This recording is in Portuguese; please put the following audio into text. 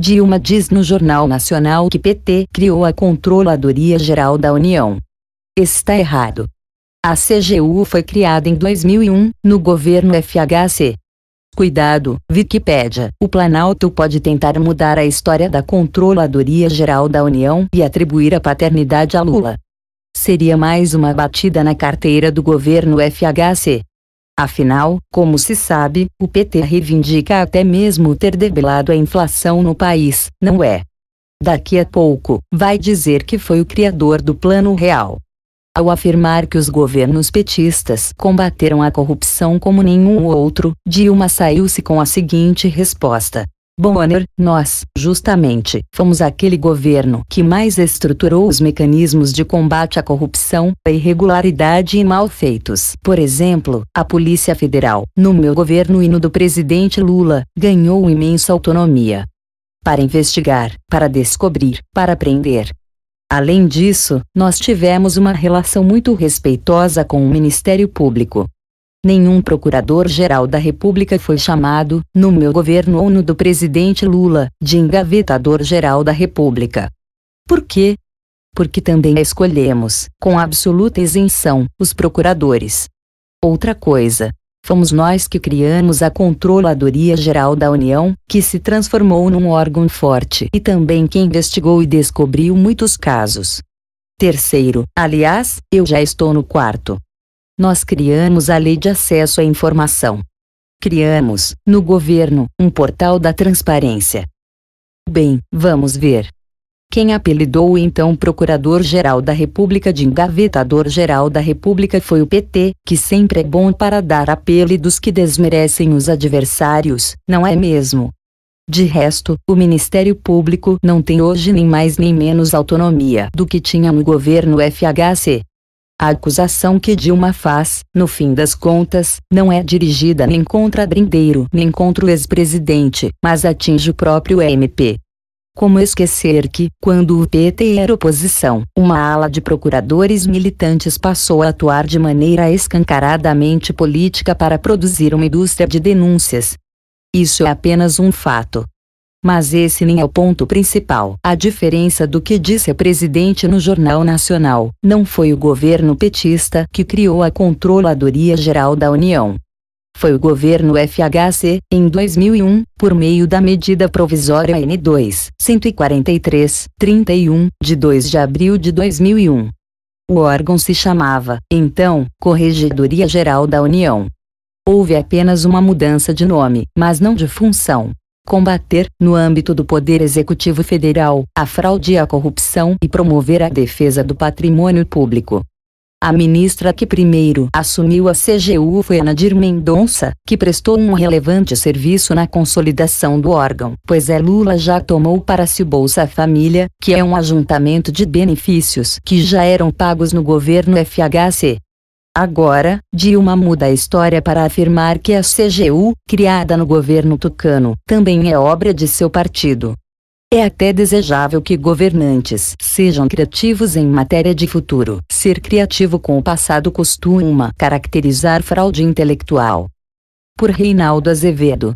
Dilma diz no Jornal Nacional que PT criou a Controladoria Geral da União. Está errado. A CGU foi criada em 2001, no governo FHC. Cuidado, Wikipédia. O Planalto pode tentar mudar a história da Controladoria Geral da União e atribuir a paternidade a Lula. Seria mais uma batida na carteira do governo FHC. Afinal, como se sabe, o PT reivindica até mesmo ter debelado a inflação no país, não é? Daqui a pouco, vai dizer que foi o criador do Plano Real. Ao afirmar que os governos petistas combateram a corrupção como nenhum outro, Dilma saiu-se com a seguinte resposta: Bonner, nós, justamente, fomos aquele governo que mais estruturou os mecanismos de combate à corrupção, à irregularidade e malfeitos. Por exemplo, a Polícia Federal, no meu governo e no do presidente Lula, ganhou imensa autonomia. Para investigar, para descobrir, para prender, Além disso, nós tivemos uma relação muito respeitosa com o Ministério Público, Nenhum procurador-geral da República foi chamado, no meu governo ou no do presidente Lula, de engavetador-geral da República. Por quê? Porque também escolhemos, com absoluta isenção, os procuradores. Outra coisa, fomos nós que criamos a Controladoria Geral da União, que se transformou num órgão forte e também que investigou e descobriu muitos casos. Terceiro, aliás, eu já estou no quarto nós criamos a Lei de Acesso à Informação. Criamos, no governo, um portal da transparência. Bem, vamos ver. Quem apelidou o então Procurador-Geral da República de Engavetador-Geral da República foi o PT, que sempre é bom para dar apelidos que desmerecem os adversários, não é mesmo? De resto, o Ministério Público não tem hoje nem mais nem menos autonomia do que tinha no governo FHC. A acusação que Dilma faz, no fim das contas, não é dirigida nem contra Brindeiro nem contra o ex-presidente, mas atinge o próprio MP. Como esquecer que, quando o PT era oposição, uma ala de procuradores militantes passou a atuar de maneira escancaradamente política para produzir uma indústria de denúncias? Isso é apenas um fato, mas esse nem é o ponto principal. A diferença do que disse a presidente no Jornal Nacional, não foi o governo petista que criou a Controladoria Geral da União. Foi o governo FHC, em 2001, por meio da medida provisória N2, 143, 31, de 2 de abril de 2001. O órgão se chamava, então, Corregedoria Geral da União. Houve apenas uma mudança de nome, mas não de função combater, no âmbito do Poder Executivo Federal, a fraude e a corrupção e promover a defesa do patrimônio público. A ministra que primeiro assumiu a CGU foi Ana Dir Mendonça, que prestou um relevante serviço na consolidação do órgão, pois é Lula já tomou para si o Bolsa Família, que é um ajuntamento de benefícios que já eram pagos no governo FHC. Agora, Dilma muda a história para afirmar que a CGU, criada no governo tucano, também é obra de seu partido. É até desejável que governantes sejam criativos em matéria de futuro. Ser criativo com o passado costuma caracterizar fraude intelectual. Por Reinaldo Azevedo.